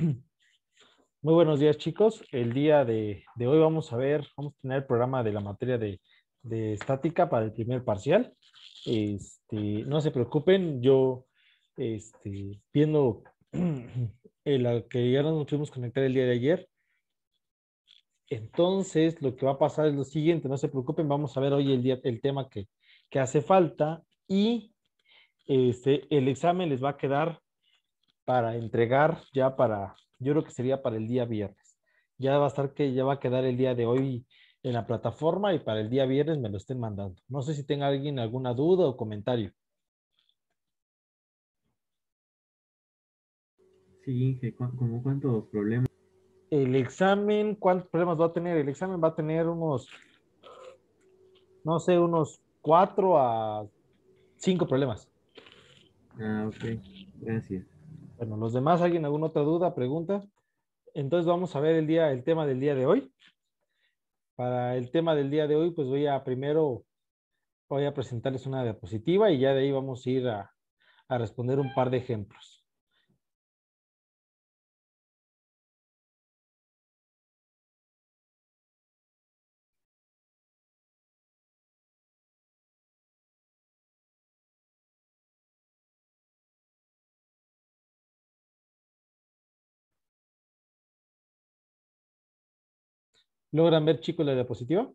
Muy buenos días chicos. El día de, hoy vamos a ver, vamos a tener el programa de la materia de, estática para el primer parcial. Este, no se preocupen, yo este, viendo el que ya nos pudimos conectar el día de ayer. Entonces, lo que va a pasar es lo siguiente, no se preocupen, vamos a ver hoy el, día, el tema que, hace falta y este, el examen les va a quedar para entregar ya para, yo creo que sería para el día viernes. Ya va a estar que ya va a quedar el día de hoy en la plataforma y para el día viernes me lo estén mandando. No sé si tenga alguien alguna duda o comentario. Sí, como cuántos problemas. El examen, ¿cuántos problemas va a tener? El examen va a tener unos, no sé, unos cuatro a cinco problemas. Ah, ok. Gracias. Bueno, los demás, ¿alguien alguna otra duda, pregunta? Entonces vamos a ver el, día, el tema del día de hoy. Para el tema del día de hoy, pues voy a primero, voy a presentarles una diapositiva y ya de ahí vamos a ir a, a responder un par de ejemplos. ¿Logran ver, chicos, la diapositiva?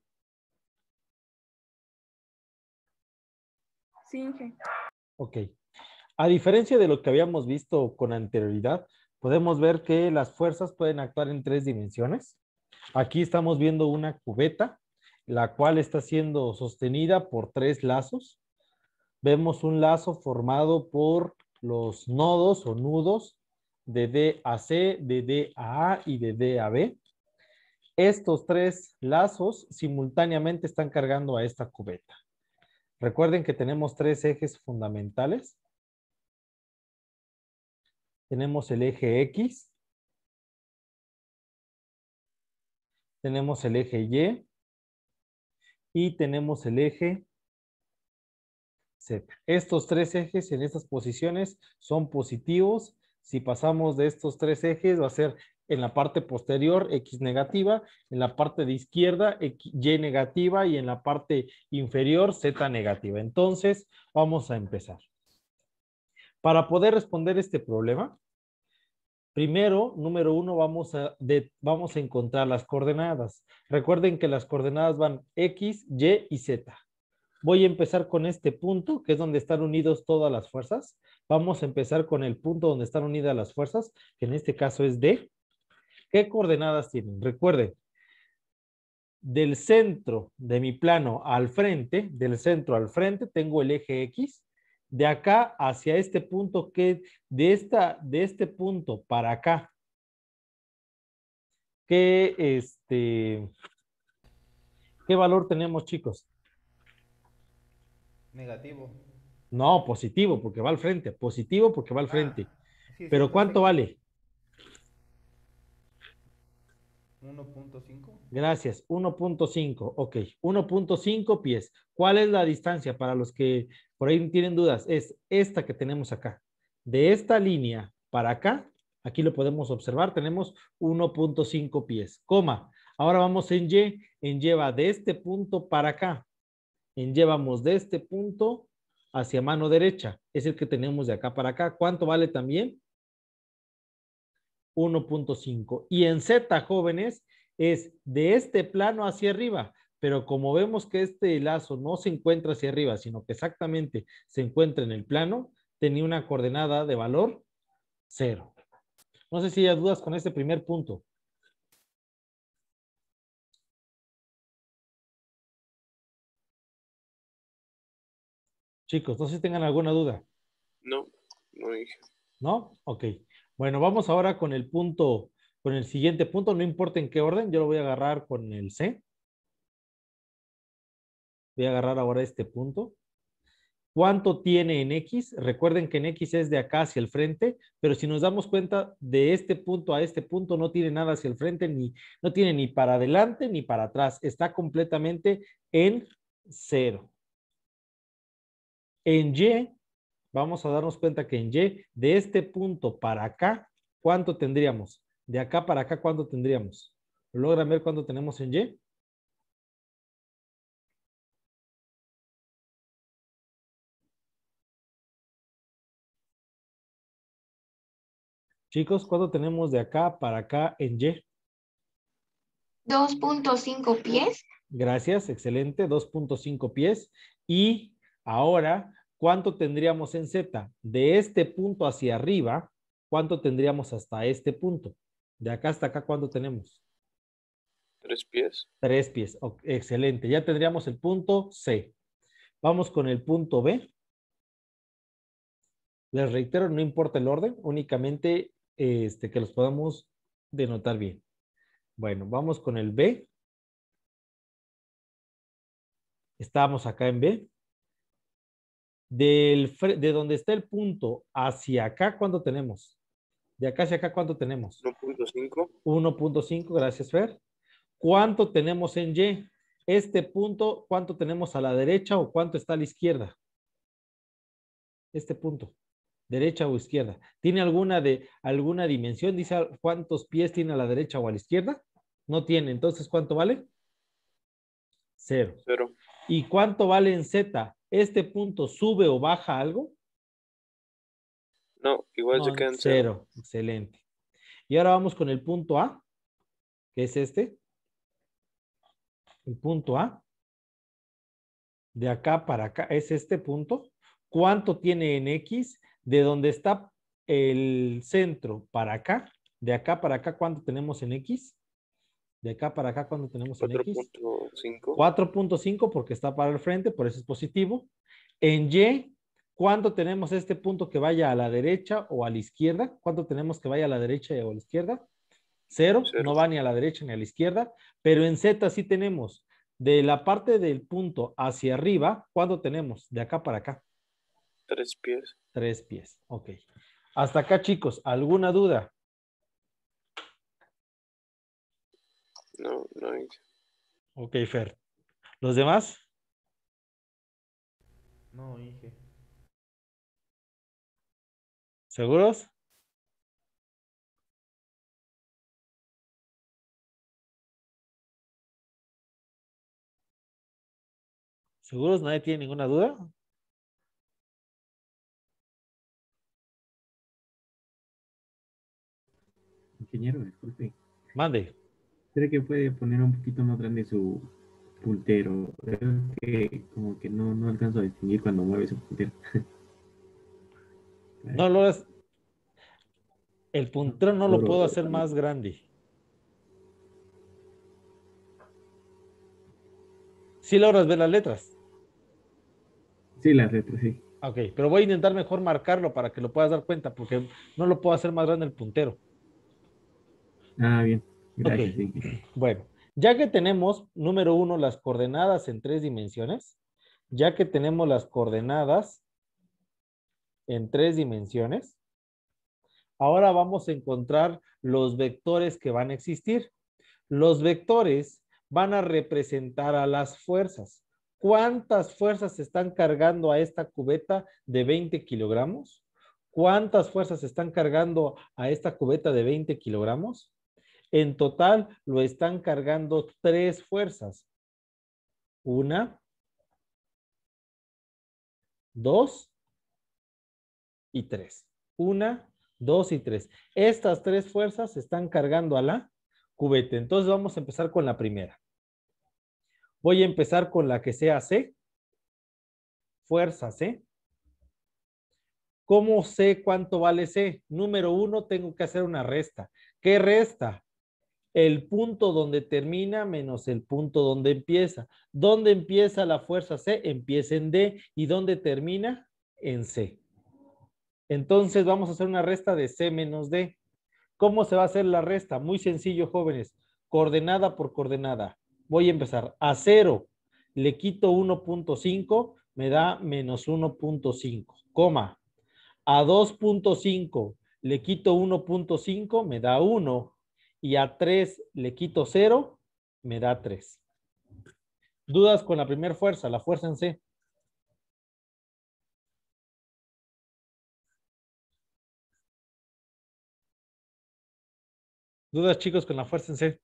Sí, sí. Ok. A diferencia de lo que habíamos visto con anterioridad, podemos ver que las fuerzas pueden actuar en tres dimensiones. Aquí estamos viendo una cubeta, la cual está siendo sostenida por tres lazos. Vemos un lazo formado por los nodos o nudos de D a C, de D a A y de D a B. Estos tres lazos simultáneamente están cargando a esta cubeta. Recuerden que tenemos tres ejes fundamentales. Tenemos el eje X. Tenemos el eje Y. Y tenemos el eje Z. Estos tres ejes en estas posiciones son positivos. Si pasamos de estos tres ejes va a ser en la parte posterior X negativa, en la parte de izquierda Y negativa y en la parte inferior Z negativa. Entonces, vamos a empezar. Para poder responder este problema, Primero, número uno, vamos a, vamos a, encontrar las coordenadas. Recuerden que las coordenadas van X, Y y Z. Voy a empezar con este punto, que es donde están unidos todas las fuerzas. Vamos a empezar con el punto donde están unidas las fuerzas, que en este caso es D. ¿Qué coordenadas tienen? Recuerden, del centro de mi plano al frente, del centro al frente, tengo el eje X. De acá hacia este punto, que de, esta, de este punto para acá, ¿qué, este, ¿qué valor tenemos, chicos? Negativo. No, positivo, porque va al frente. Positivo porque va al ah, frente. Pero ¿cuánto vale? 1.5. Gracias, 1.5, ok, 1.5 pies. ¿Cuál es la distancia para los que por ahí tienen dudas? Es esta que tenemos acá. De esta línea para acá, aquí lo podemos observar, tenemos 1.5 pies, coma. Ahora vamos en Y, en lleva de este punto para acá. En llevamos de este punto hacia mano derecha, es el que tenemos de acá para acá. ¿Cuánto vale también? 1.5. Y en Z, jóvenes, es de este plano hacia arriba. Pero como vemos que este lazo no se encuentra hacia arriba, sino que exactamente se encuentra en el plano, tenía una coordenada de valor cero No sé si hay dudas con este primer punto. Chicos, no sé si tengan alguna duda. No, no dije. ¿No? Ok. Bueno, vamos ahora con el punto, con el siguiente punto, no importa en qué orden, yo lo voy a agarrar con el C. Voy a agarrar ahora este punto. ¿Cuánto tiene en X? Recuerden que en X es de acá hacia el frente, pero si nos damos cuenta de este punto a este punto no tiene nada hacia el frente, ni, no tiene ni para adelante ni para atrás. Está completamente en cero. En Y vamos a darnos cuenta que en Y, de este punto para acá, ¿cuánto tendríamos? De acá para acá, ¿cuánto tendríamos? ¿Logran ver cuánto tenemos en Y? Chicos, ¿cuánto tenemos de acá para acá en Y? 2.5 pies. Gracias, excelente, 2.5 pies. Y ahora ¿cuánto tendríamos en Z? De este punto hacia arriba, ¿cuánto tendríamos hasta este punto? De acá hasta acá, ¿cuánto tenemos? Tres pies. Tres pies, excelente. Ya tendríamos el punto C. Vamos con el punto B. Les reitero, no importa el orden, únicamente este, que los podamos denotar bien. Bueno, vamos con el B. Estábamos acá en B de donde está el punto hacia acá, ¿cuánto tenemos? De acá hacia acá, ¿cuánto tenemos? 1.5. 1.5, gracias, Fer. ¿Cuánto tenemos en Y? Este punto, ¿cuánto tenemos a la derecha o cuánto está a la izquierda? Este punto, derecha o izquierda. ¿Tiene alguna, de, alguna dimensión? Dice cuántos pies tiene a la derecha o a la izquierda. No tiene. Entonces, ¿cuánto vale? Cero. Cero. ¿Y cuánto vale en Z? ¿este punto sube o baja algo? No, igual yo cero. Excelente. Y ahora vamos con el punto A, que es este. El punto A. De acá para acá es este punto. ¿Cuánto tiene en X? De donde está el centro para acá, de acá para acá, ¿cuánto tenemos en X? de acá para acá cuando tenemos en X. 4.5 porque está para el frente, por eso es positivo. En Y, ¿cuánto tenemos este punto que vaya a la derecha o a la izquierda? ¿Cuánto tenemos que vaya a la derecha o a la izquierda? Cero, no va ni a la derecha ni a la izquierda. Pero en Z sí tenemos de la parte del punto hacia arriba, ¿cuánto tenemos? De acá para acá. Tres pies. Tres pies, ok. Hasta acá, chicos, ¿alguna duda? Okay, Ok, Fer. ¿Los demás? No, Inge. ¿Seguros? ¿Seguros? ¿Nadie tiene ninguna duda? Ingeniero, disculpe. Mande. Creo que puede poner un poquito más grande su puntero. Creo que como que no, no alcanzo a distinguir cuando mueve su puntero. no lo El puntero no lo puedo hacer más grande. ¿Sí logras ver las letras? Sí, las letras, sí. Ok, pero voy a intentar mejor marcarlo para que lo puedas dar cuenta, porque no lo puedo hacer más grande el puntero. Ah, bien. Bueno, ya que tenemos, número uno, las coordenadas en tres dimensiones, ya que tenemos las coordenadas en tres dimensiones, ahora vamos a encontrar los vectores que van a existir. Los vectores van a representar a las fuerzas. ¿Cuántas fuerzas se están cargando a esta cubeta de 20 kilogramos? ¿Cuántas fuerzas se están cargando a esta cubeta de 20 kilogramos? En total lo están cargando tres fuerzas. Una, dos y tres. Una, dos y tres. Estas tres fuerzas están cargando a la cubeta. Entonces vamos a empezar con la primera. Voy a empezar con la que sea C. Fuerza C. ¿Cómo sé cuánto vale C? Número uno, tengo que hacer una resta. ¿Qué resta? el punto donde termina menos el punto donde empieza. ¿Dónde empieza la fuerza C? Empieza en D. ¿Y dónde termina? En C. Entonces vamos a hacer una resta de C menos D. ¿Cómo se va a hacer la resta? Muy sencillo, jóvenes. Coordenada por coordenada. Voy a empezar. A 0 le quito 1.5, me da menos 1.5, coma. A 2.5 le quito 1.5, me da 1 y a 3 le quito 0, me da 3. Dudas con la primera fuerza, la fuerza en C. Dudas chicos con la fuerza en C.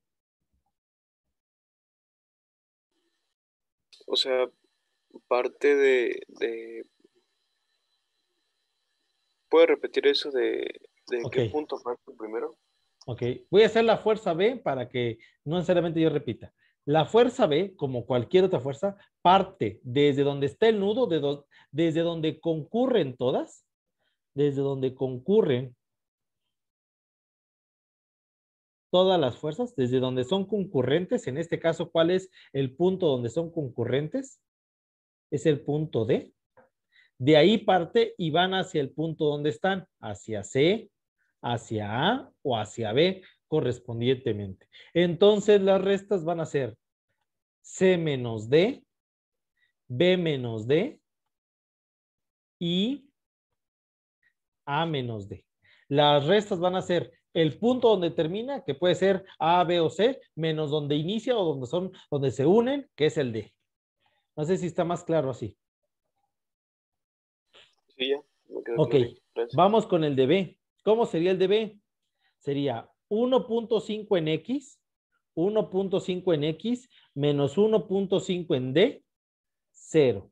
O sea, parte de, de... repetir eso de, qué punto parte primero? Ok, voy a hacer la fuerza B para que no necesariamente yo repita. La fuerza B, como cualquier otra fuerza, parte desde donde está el nudo, desde donde concurren todas, desde donde concurren todas las fuerzas, desde donde son concurrentes, en este caso, ¿cuál es el punto donde son concurrentes? Es el punto D. De ahí parte y van hacia el punto donde están, hacia C, hacia A o hacia B correspondientemente. Entonces las restas van a ser C menos D, B menos D y A menos D. Las restas van a ser el punto donde termina, que puede ser A, B o C, menos donde inicia o donde son, donde se unen, que es el D. No sé si está más claro así. Sí, ya. ok, vamos con el de B. ¿Cómo sería el de B? Sería 1.5 en X, 1.5 en X, menos 1.5 en D, 0.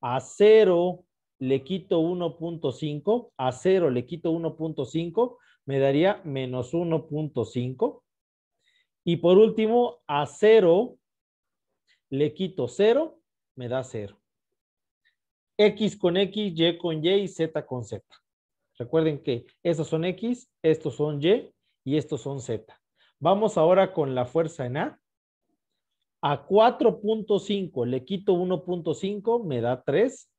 A 0 le quito 1.5, a 0 le quito 1.5, me daría menos 1.5. Y por último, a 0 le quito 0, me da 0. X con X, Y con Y y Z con Z. Recuerden que estos son X, estos son Y y estos son Z. Vamos ahora con la fuerza en A. A 4.5 le quito 1.5, me da 3.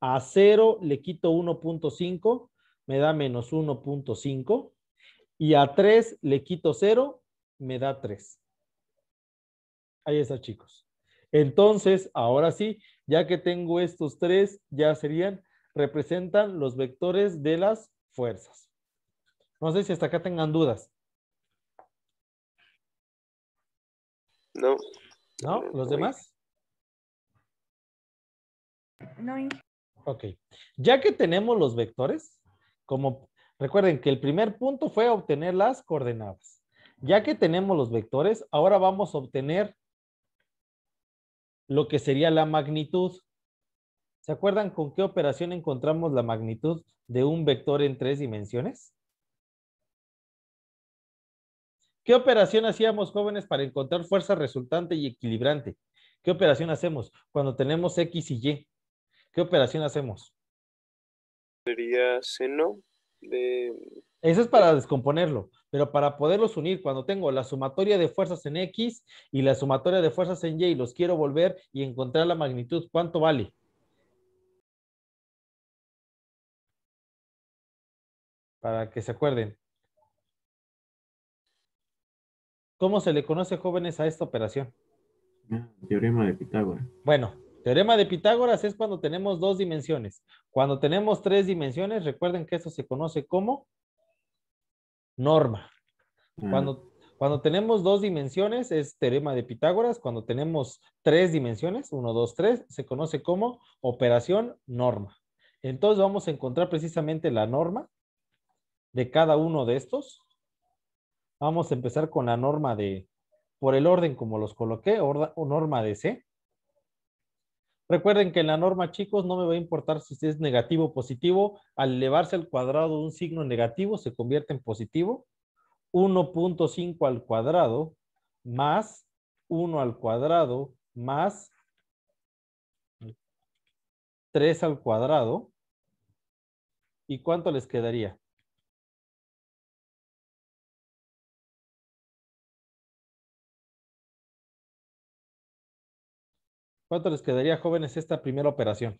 A 0 le quito 1.5, me da menos 1.5. Y a 3 le quito 0, me da 3. Ahí está, chicos. Entonces, ahora sí, ya que tengo estos tres, ya serían representan los vectores de las fuerzas. No sé si hasta acá tengan dudas. No. ¿No? ¿Los demás? No. Ok. Ya que tenemos los vectores, como recuerden que el primer punto fue obtener las coordenadas. Ya que tenemos los vectores, ahora vamos a obtener lo que sería la magnitud. ¿Se acuerdan con qué operación encontramos la magnitud de un vector en tres dimensiones? ¿Qué operación hacíamos jóvenes para encontrar fuerza resultante y equilibrante? ¿Qué operación hacemos cuando tenemos X y Y? ¿Qué operación hacemos? Sería seno de... Eso es para descomponerlo, pero para poderlos unir, cuando tengo la sumatoria de fuerzas en X y la sumatoria de fuerzas en Y y los quiero volver y encontrar la magnitud, ¿cuánto vale? para que se acuerden. ¿Cómo se le conoce, jóvenes, a esta operación? Ah, teorema de Pitágoras. Bueno, teorema de Pitágoras es cuando tenemos dos dimensiones. Cuando tenemos tres dimensiones, recuerden que esto se conoce como norma. Ah. Cuando, cuando tenemos dos dimensiones es teorema de Pitágoras. Cuando tenemos tres dimensiones, uno, dos, tres, se conoce como operación norma. Entonces vamos a encontrar precisamente la norma de cada uno de estos. Vamos a empezar con la norma de, por el orden como los coloqué, o norma de C. Recuerden que en la norma, chicos, no me va a importar si es negativo o positivo. Al elevarse al cuadrado un signo negativo, se convierte en positivo. 1.5 al cuadrado más 1 al cuadrado más 3 al cuadrado. ¿Y cuánto les quedaría? ¿Cuánto les quedaría jóvenes esta primera operación?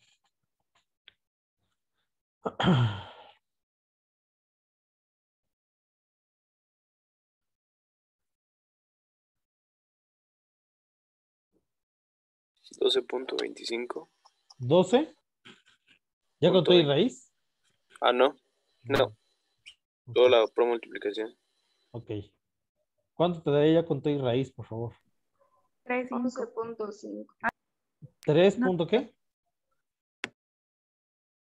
¿12.25? ¿12? ¿Ya con todo raíz? Ah, no. No. Todo Toda la multiplicación. Ok. ¿Cuánto te daría ya con todo y raíz, por favor? 11.5. ¿Tres punto qué?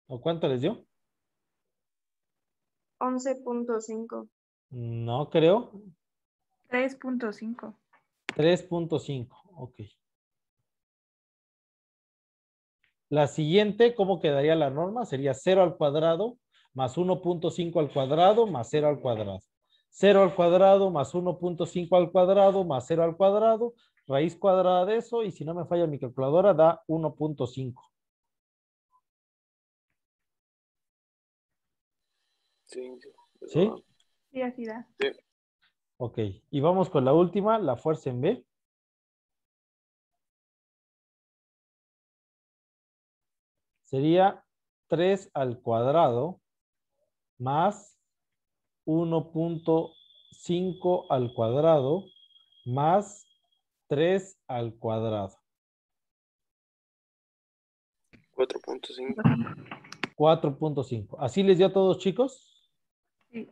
¿O cuánto les dio? 11.5. No creo. 3.5. 3.5, ok. La siguiente, ¿cómo quedaría la norma? Sería 0 al cuadrado más 1.5 al cuadrado más 0 al cuadrado. 0 al cuadrado más 1.5 al cuadrado más 0 al cuadrado Raíz cuadrada de eso, y si no me falla mi calculadora, da 1.5. Sí. ¿Sí? Sí, así da. Ok, y vamos con la última, la fuerza en B. Sería 3 al cuadrado más 1.5 al cuadrado más 3 al cuadrado. 4.5. 4.5. ¿Así les dio a todos, chicos? Sí.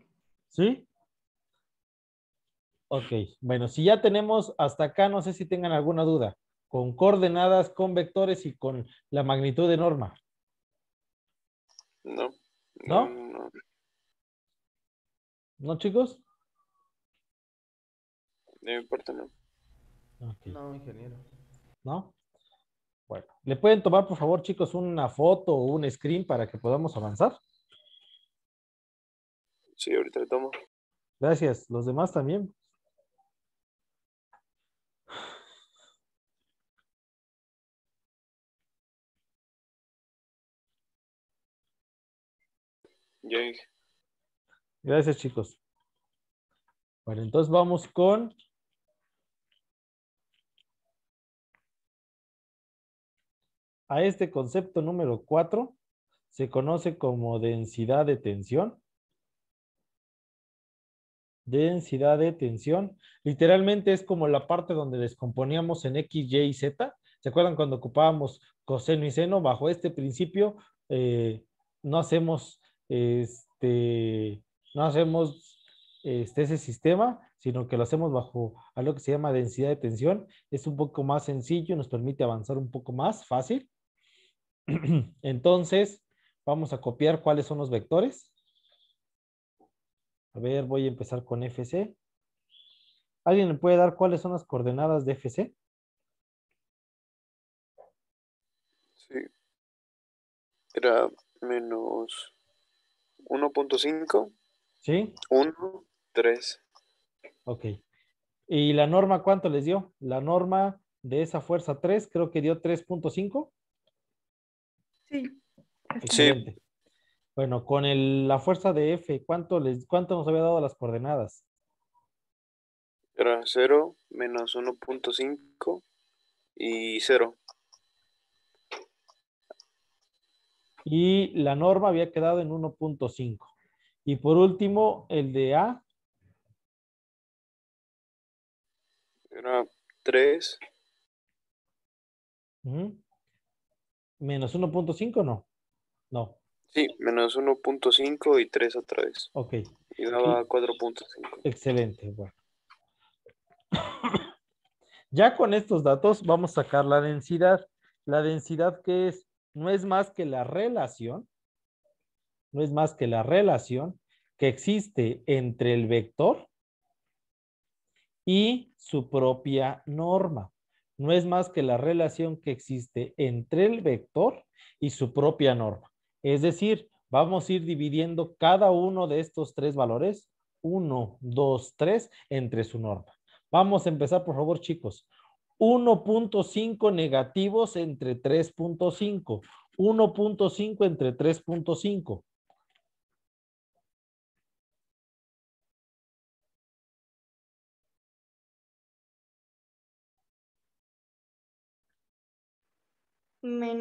¿Sí? Ok, bueno, si ya tenemos hasta acá, no sé si tengan alguna duda, con coordenadas, con vectores y con la magnitud de norma. No. ¿No? ¿No, ¿No chicos? no importa no. Ah, no, ingeniero. ¿No? Bueno, ¿le pueden tomar, por favor, chicos, una foto o un screen para que podamos avanzar? Sí, ahorita le tomo. Gracias. ¿Los demás también? Gracias, chicos. Bueno, entonces vamos con A este concepto número 4 se conoce como densidad de tensión. Densidad de tensión. Literalmente es como la parte donde descomponíamos en X, Y y Z. ¿Se acuerdan cuando ocupábamos coseno y seno? Bajo este principio eh, no hacemos este, no hacemos este, ese sistema, sino que lo hacemos bajo algo que se llama densidad de tensión. Es un poco más sencillo, nos permite avanzar un poco más fácil. Entonces, vamos a copiar cuáles son los vectores. A ver, voy a empezar con FC. ¿Alguien me puede dar cuáles son las coordenadas de FC? Sí. Era menos 1.5. Sí. 1, 3. Ok. ¿Y la norma cuánto les dio? La norma de esa fuerza 3 creo que dio 3.5. Sí. Bueno, con la fuerza de F, ¿cuánto, les, ¿cuánto nos había dado las coordenadas? Era 0, menos 1.5 y 0. Y la norma había quedado en 1.5. Y por último, el de A. Era 3 menos 1.5 no. No. Sí, menos 1.5 y 3 otra vez. Ok. Y a 4.5. Excelente, bueno. ya con estos datos vamos a sacar la densidad. La densidad que es, no es más que la relación, no es más que la relación que existe entre el vector y su propia norma no es más que la relación que existe entre el vector y su propia norma. Es decir, vamos a ir dividiendo cada uno de estos tres valores, 1, 2, 3, entre su norma. Vamos a empezar, por favor, chicos. 1.5 negativos entre 3.5. 1.5 entre 3.5.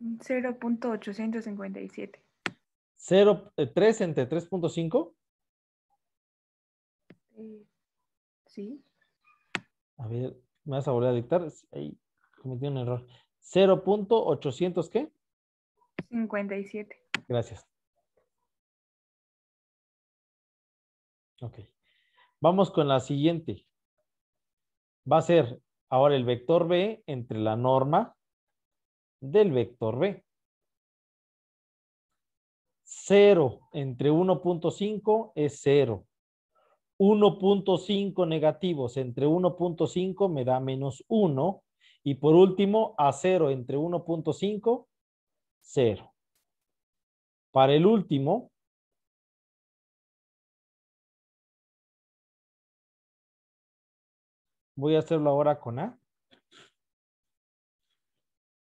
0.857. 0.3 3 entre 3.5. Eh, sí. A ver, me vas a volver a dictar. Ahí cometí un error. 0.800 qué? 57. Gracias. Ok. Vamos con la siguiente. Va a ser ahora el vector B entre la norma del vector B. 0 entre 1.5 es 0. 1.5 negativos entre 1.5 me da menos 1. Y por último, a 0 entre 1.5, 0. Para el último, voy a hacerlo ahora con A.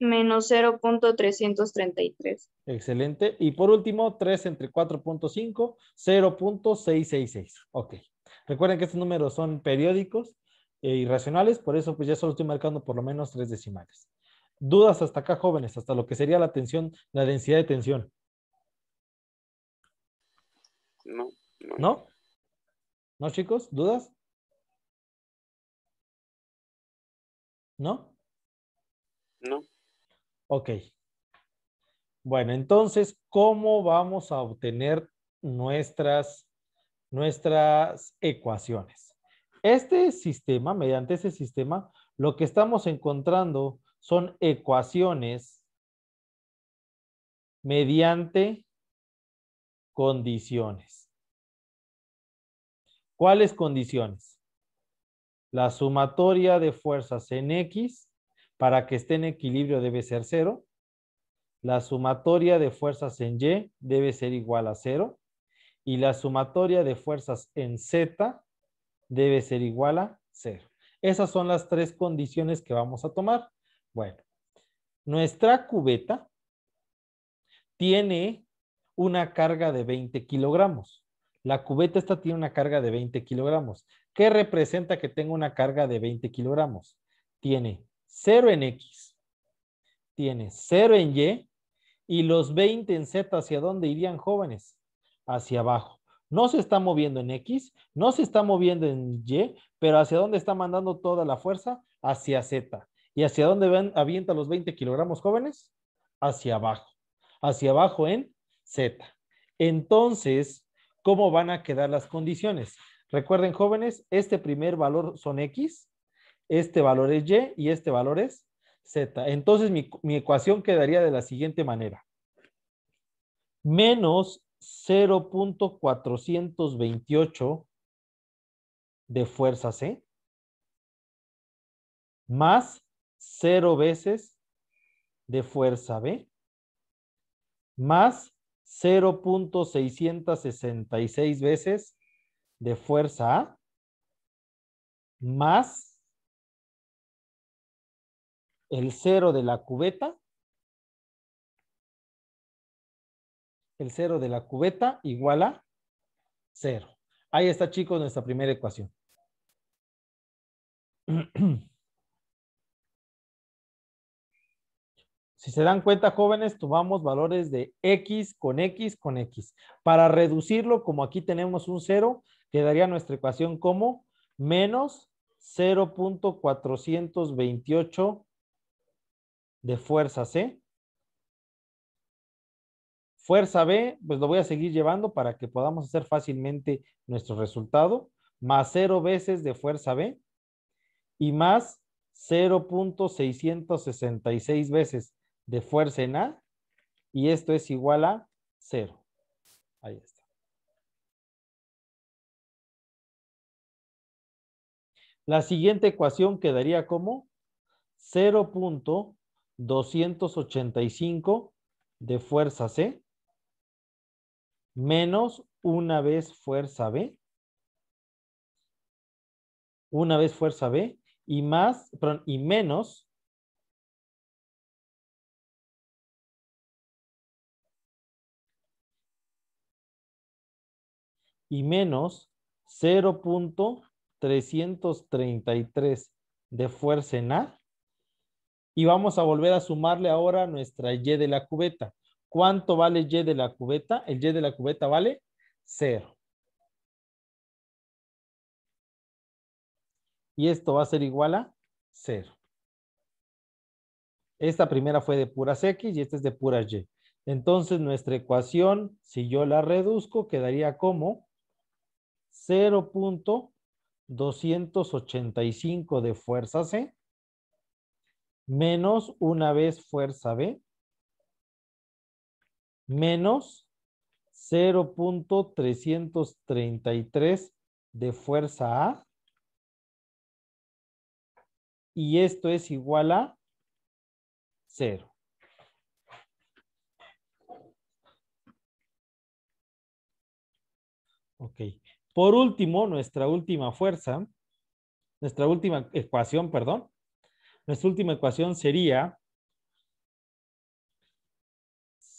menos 0.333. Excelente. Y por último, 3 entre 4.5, 0.666. Ok. Recuerden que estos números son periódicos e irracionales, por eso pues ya solo estoy marcando por lo menos tres decimales. Dudas hasta acá, jóvenes, hasta lo que sería la tensión, la densidad de tensión. No. Ok. Bueno, entonces, ¿cómo vamos a obtener nuestras, nuestras ecuaciones? Este sistema, mediante ese sistema, lo que estamos encontrando son ecuaciones mediante condiciones. ¿Cuáles condiciones? La sumatoria de fuerzas en X para que esté en equilibrio debe ser cero. La sumatoria de fuerzas en Y debe ser igual a cero. Y la sumatoria de fuerzas en Z debe ser igual a cero. Esas son las tres condiciones que vamos a tomar. Bueno, nuestra cubeta tiene una carga de 20 kilogramos. La cubeta esta tiene una carga de 20 kilogramos. ¿Qué representa que tenga una carga de 20 kilogramos? Tiene 0 en X, tiene 0 en Y y los 20 en Z, ¿hacia dónde irían jóvenes? Hacia abajo. No se está moviendo en X, no se está moviendo en Y, pero ¿hacia dónde está mandando toda la fuerza? Hacia Z. ¿Y hacia dónde van, avienta los 20 kilogramos jóvenes? Hacia abajo. Hacia abajo en Z. Entonces, ¿cómo van a quedar las condiciones? Recuerden jóvenes, este primer valor son X, este valor es y y este valor es z. Entonces mi, ecuación quedaría de la siguiente manera. Menos 0.428 de fuerza C más 0 veces de fuerza B más 0.666 veces de fuerza A más el cero de la cubeta, el cero de la cubeta igual a cero. Ahí está, chicos, nuestra primera ecuación. Si se dan cuenta, jóvenes, tomamos valores de X con X con X. Para reducirlo, como aquí tenemos un cero, quedaría nuestra ecuación como menos 0.428 de fuerza C. Fuerza B, pues lo voy a seguir llevando para que podamos hacer fácilmente nuestro resultado, más 0 veces de fuerza B y más 0.666 veces de fuerza en A y esto es igual a 0. Ahí está. La siguiente ecuación quedaría como 0. 285 de fuerza C menos una vez fuerza B, una vez fuerza B y más, perdón, y menos y menos 0.333 de fuerza en A y vamos a volver a sumarle ahora nuestra Y de la cubeta. ¿Cuánto vale Y de la cubeta? El Y de la cubeta vale cero. Y esto va a ser igual a cero. Esta primera fue de puras X y esta es de puras Y. Entonces nuestra ecuación, si yo la reduzco, quedaría como 0.285 de fuerza C menos una vez fuerza B, menos 0.333 de fuerza A, y esto es igual a cero. Ok. Por último, nuestra última fuerza, nuestra última ecuación, perdón, nuestra última ecuación sería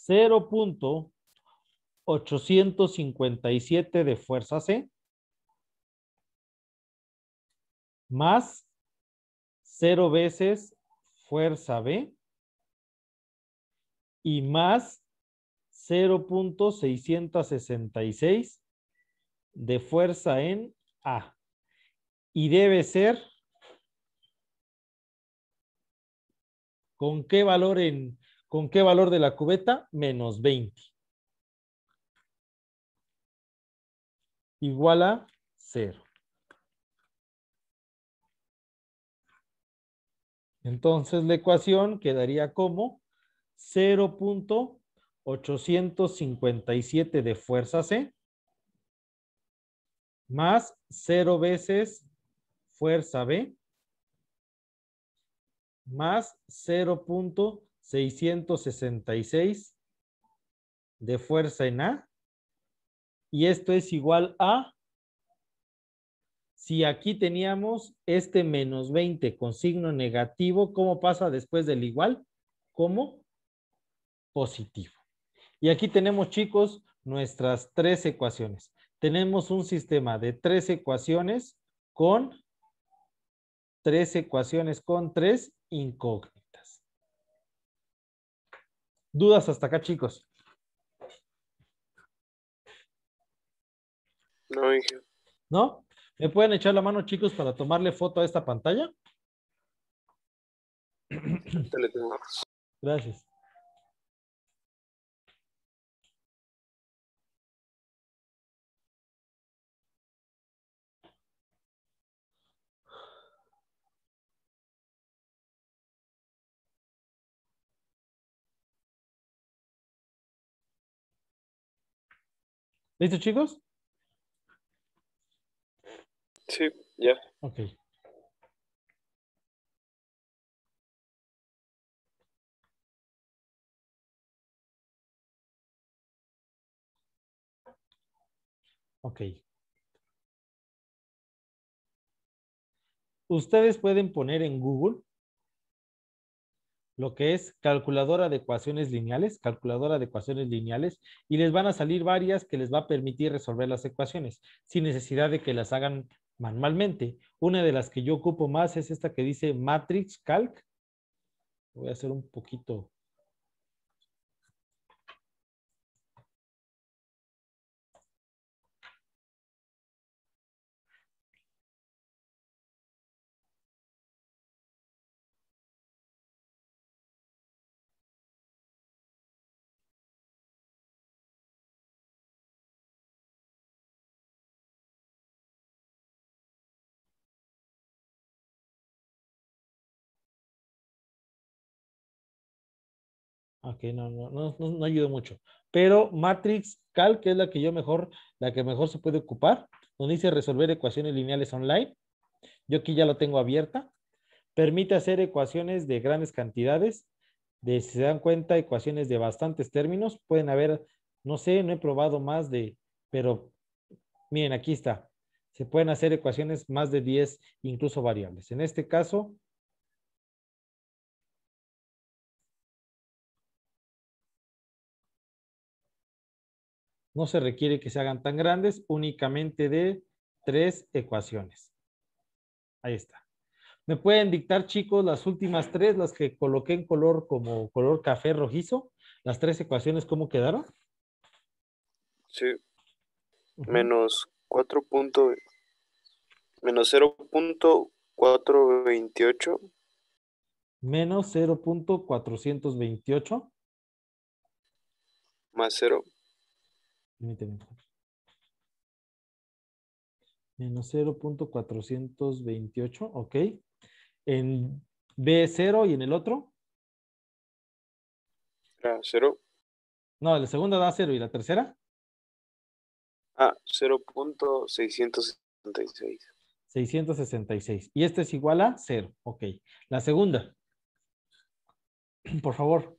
0.857 de fuerza C más 0 veces fuerza B y más 0.666 de fuerza en A. Y debe ser ¿Con qué valor en, con qué valor de la cubeta? Menos 20. Igual a 0. Entonces la ecuación quedaría como 0.857 de fuerza C más 0 veces fuerza B más 0.666 de fuerza en A. Y esto es igual a, si aquí teníamos este menos 20 con signo negativo, ¿cómo pasa después del igual? Como positivo. Y aquí tenemos, chicos, nuestras tres ecuaciones. Tenemos un sistema de tres ecuaciones con tres ecuaciones con tres incógnitas. ¿Dudas hasta acá, chicos? No, ¿No? ¿Me pueden echar la mano, chicos, para tomarle foto a esta pantalla? Gracias. ¿Listo, chicos? Sí, ya. Ok. Ok. Ustedes pueden poner en Google lo que es calculadora de ecuaciones lineales, calculadora de ecuaciones lineales, y les van a salir varias que les va a permitir resolver las ecuaciones sin necesidad de que las hagan manualmente. Una de las que yo ocupo más es esta que dice Matrix Calc. Voy a hacer un poquito que no, no, no, no ayudó mucho. Pero Matrix Cal, que es la que yo mejor, la que mejor se puede ocupar, donde dice resolver ecuaciones lineales online. Yo aquí ya lo tengo abierta. Permite hacer ecuaciones de grandes cantidades. De, si se dan cuenta, ecuaciones de bastantes términos. Pueden haber, no sé, no he probado más de, pero miren, aquí está. Se pueden hacer ecuaciones más de 10, incluso variables. En este caso, No se requiere que se hagan tan grandes, únicamente de tres ecuaciones. Ahí está. ¿Me pueden dictar, chicos, las últimas tres, las que coloqué en color como color café rojizo? Las tres ecuaciones, ¿cómo quedaron? Sí. Menos 4. menos 0.428. Menos 0.428. Más 0. Permíteme. Menos 0.428, ok. En B0 y en el otro. a 0? No, la segunda da 0, y la tercera. Ah, 0.666. 666. Y este es igual a 0. Ok. La segunda. Por favor.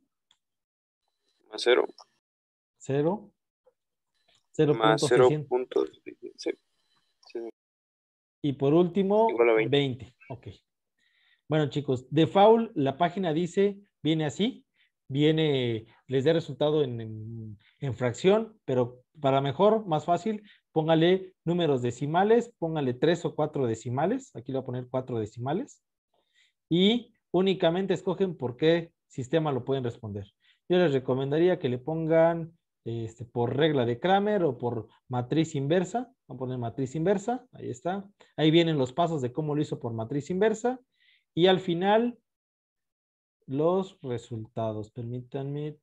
cero cero cero Sí. Y por último, 20. Ok. Bueno, chicos, de foul, la página dice, viene así, viene, les da resultado en, fracción, pero para mejor, más fácil, póngale números decimales, póngale tres o cuatro decimales, aquí le voy a poner cuatro decimales, y únicamente escogen por qué sistema lo pueden responder yo les recomendaría que le pongan este, por regla de Kramer o por matriz inversa. Vamos a poner matriz inversa, ahí está. Ahí vienen los pasos de cómo lo hizo por matriz inversa. Y al final, los resultados. Permítanme.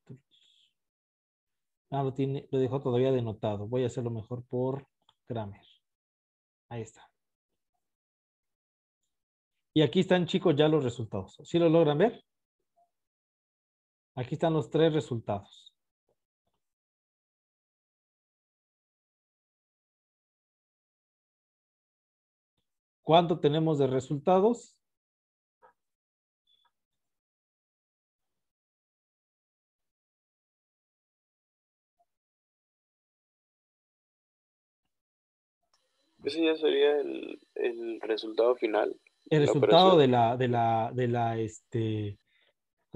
Ah, lo, lo dejó todavía denotado. Voy a hacerlo mejor por Kramer. Ahí está. Y aquí están, chicos, ya los resultados. ¿Sí lo logran ver? Aquí están los tres resultados. ¿Cuánto tenemos de resultados? Ese ya sería el, resultado final. El resultado de la, de la, de la, este,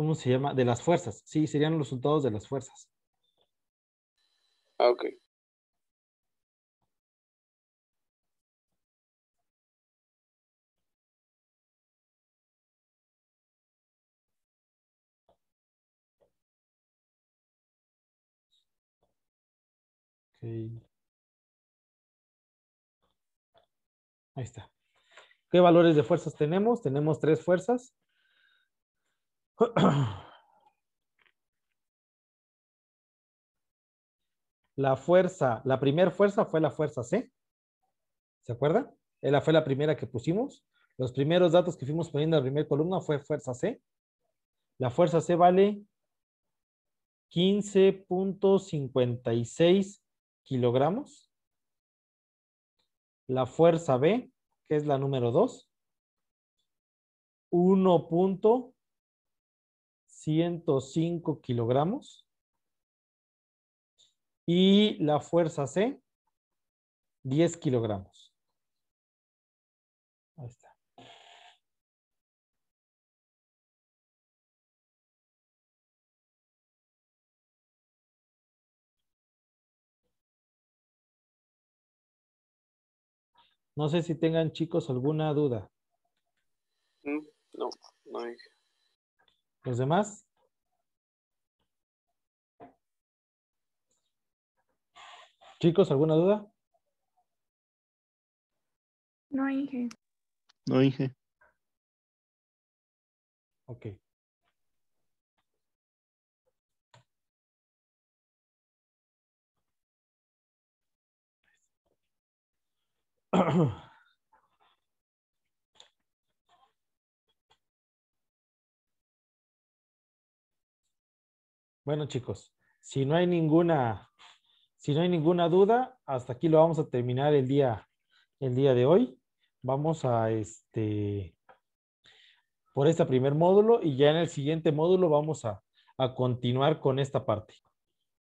¿cómo se llama? De las fuerzas. Sí, serían los resultados de las fuerzas. Ah, ok. Okay. Ahí está. ¿Qué valores de fuerzas tenemos? Tenemos tres fuerzas. La fuerza, la primera fuerza fue la fuerza C. ¿Se acuerda? Ella fue la primera que pusimos. Los primeros datos que fuimos poniendo en la primera columna fue fuerza C. La fuerza C vale 15.56 kilogramos. La fuerza B, que es la número 2, 1. 105 kilogramos. Y la fuerza C, 10 kilogramos. No sé si tengan chicos alguna duda. Mm, no, no hay. ¿Los demás? Chicos, ¿alguna duda? No, Inge. No, Inge. Ok. Bueno, chicos, si no hay ninguna, si no hay ninguna duda, hasta aquí lo vamos a terminar el día, el día de hoy. Vamos a este por este primer módulo y ya en el siguiente módulo vamos a, a continuar con esta parte.